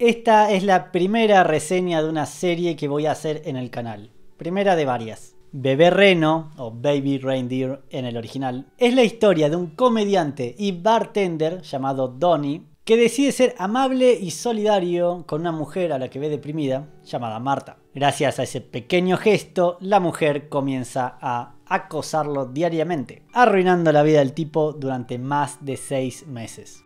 Esta es la primera reseña de una serie que voy a hacer en el canal. Primera de varias. Bebé Reno, o Baby Reindeer en el original, es la historia de un comediante y bartender llamado Donnie que decide ser amable y solidario con una mujer a la que ve deprimida, llamada Marta. Gracias a ese pequeño gesto, la mujer comienza a acosarlo diariamente, arruinando la vida del tipo durante más de seis meses.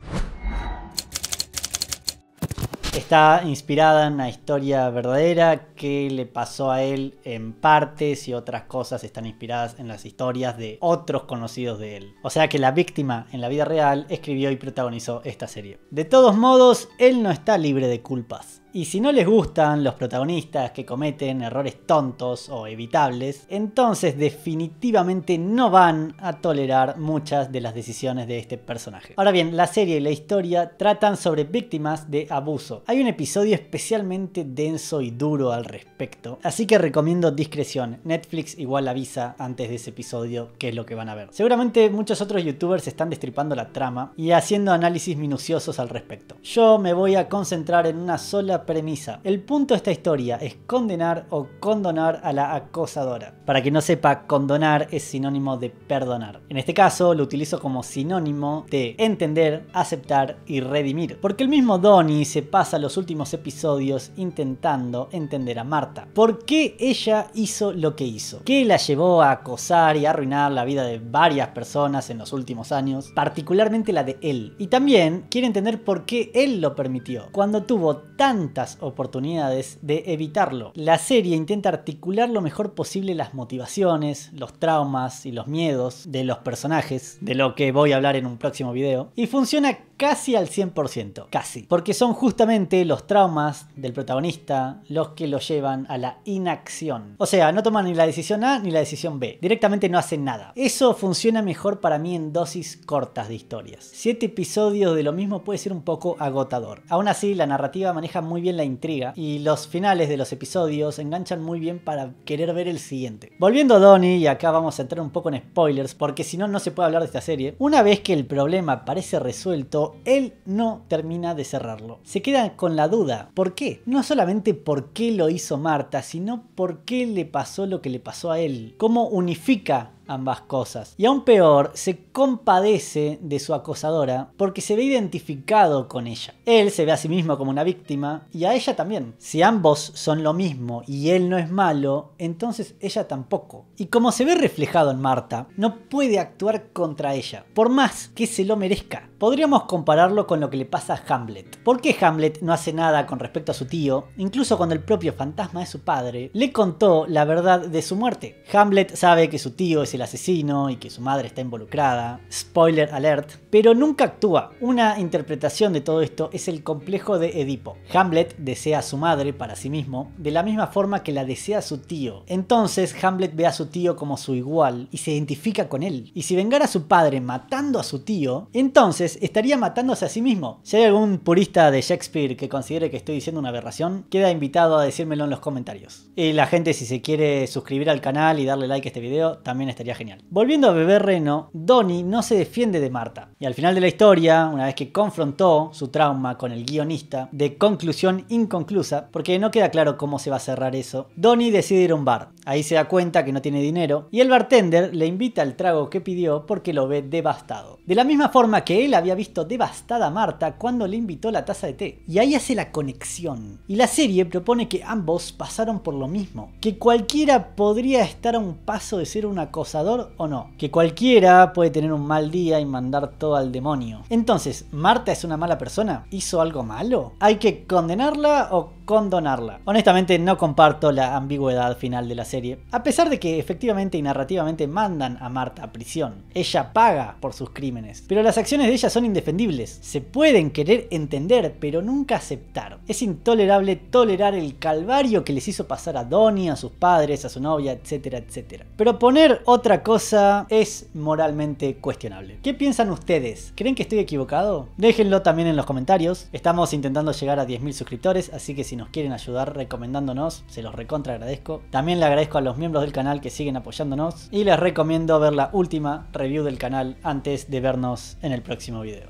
Está inspirada en una historia verdadera que le pasó a él en partes y otras cosas están inspiradas en las historias de otros conocidos de él. O sea que la víctima en la vida real escribió y protagonizó esta serie. De todos modos, él no está libre de culpas. Y si no les gustan los protagonistas que cometen errores tontos o evitables, entonces definitivamente no van a tolerar muchas de las decisiones de este personaje. Ahora bien, la serie y la historia tratan sobre víctimas de abuso. Hay un episodio especialmente denso y duro al respecto, así que recomiendo discreción. Netflix igual avisa antes de ese episodio qué es lo que van a ver. Seguramente muchos otros youtubers están destripando la trama y haciendo análisis minuciosos al respecto. Yo me voy a concentrar en una sola premisa. El punto de esta historia es condenar o condonar a la acosadora. Para que no sepa, condonar es sinónimo de perdonar. En este caso lo utilizo como sinónimo de entender, aceptar y redimir. Porque el mismo Donnie se pasa los últimos episodios intentando entender a Marta. ¿Por qué ella hizo lo que hizo? ¿Qué la llevó a acosar y arruinar la vida de varias personas en los últimos años? Particularmente la de él. Y también quiere entender por qué él lo permitió. Cuando tuvo tan oportunidades de evitarlo. La serie intenta articular lo mejor posible las motivaciones, los traumas y los miedos de los personajes, de lo que voy a hablar en un próximo video, y funciona casi al 100%, casi. Porque son justamente los traumas del protagonista los que lo llevan a la inacción. O sea, no toman ni la decisión A ni la decisión B, directamente no hacen nada. Eso funciona mejor para mí en dosis cortas de historias. Siete episodios de lo mismo puede ser un poco agotador. Aún así, la narrativa maneja muy bien la intriga y los finales de los episodios enganchan muy bien para querer ver el siguiente. Volviendo a Donnie, y acá vamos a entrar un poco en spoilers, porque si no, no se puede hablar de esta serie. Una vez que el problema parece resuelto, él no termina de cerrarlo. Se queda con la duda, ¿por qué? No solamente por qué lo hizo Marta, sino por qué le pasó lo que le pasó a él. ¿Cómo unifica ambas cosas. Y aún peor, se compadece de su acosadora porque se ve identificado con ella. Él se ve a sí mismo como una víctima y a ella también. Si ambos son lo mismo y él no es malo, entonces ella tampoco. Y como se ve reflejado en Marta, no puede actuar contra ella, por más que se lo merezca. Podríamos compararlo con lo que le pasa a Hamlet. ¿Por qué Hamlet no hace nada con respecto a su tío, incluso cuando el propio fantasma de su padre le contó la verdad de su muerte? Hamlet sabe que su tío es asesino y que su madre está involucrada, spoiler alert, pero nunca actúa. Una interpretación de todo esto es el complejo de Edipo. Hamlet desea a su madre para sí mismo, de la misma forma que la desea su tío. Entonces Hamlet ve a su tío como su igual y se identifica con él. Y si vengara a su padre matando a su tío, entonces estaría matándose a sí mismo. Si hay algún purista de Shakespeare que considere que estoy diciendo una aberración, queda invitado a decírmelo en los comentarios. Y la gente si se quiere suscribir al canal y darle like a este video, también estaría genial. Volviendo a Beber Reno, Donnie no se defiende de Marta. Y al final de la historia, una vez que confrontó su trauma con el guionista, de conclusión inconclusa, porque no queda claro cómo se va a cerrar eso, Donnie decide ir a un bar. Ahí se da cuenta que no tiene dinero y el bartender le invita el trago que pidió porque lo ve devastado. De la misma forma que él había visto devastada a Marta cuando le invitó la taza de té. Y ahí hace la conexión. Y la serie propone que ambos pasaron por lo mismo, que cualquiera podría estar a un paso de ser una cosa o no. Que cualquiera puede tener un mal día y mandar todo al demonio. Entonces, ¿Marta es una mala persona? ¿Hizo algo malo? ¿Hay que condenarla o condonarla? Honestamente no comparto la ambigüedad final de la serie. A pesar de que efectivamente y narrativamente mandan a Marta a prisión. Ella paga por sus crímenes. Pero las acciones de ella son indefendibles. Se pueden querer entender, pero nunca aceptar. Es intolerable tolerar el calvario que les hizo pasar a Donnie, a sus padres, a su novia, etcétera, etcétera. Pero poner otra otra cosa es moralmente cuestionable. ¿Qué piensan ustedes? ¿Creen que estoy equivocado? Déjenlo también en los comentarios. Estamos intentando llegar a 10.000 suscriptores, así que si nos quieren ayudar recomendándonos, se los recontra agradezco. También le agradezco a los miembros del canal que siguen apoyándonos y les recomiendo ver la última review del canal antes de vernos en el próximo video.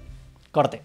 Corte.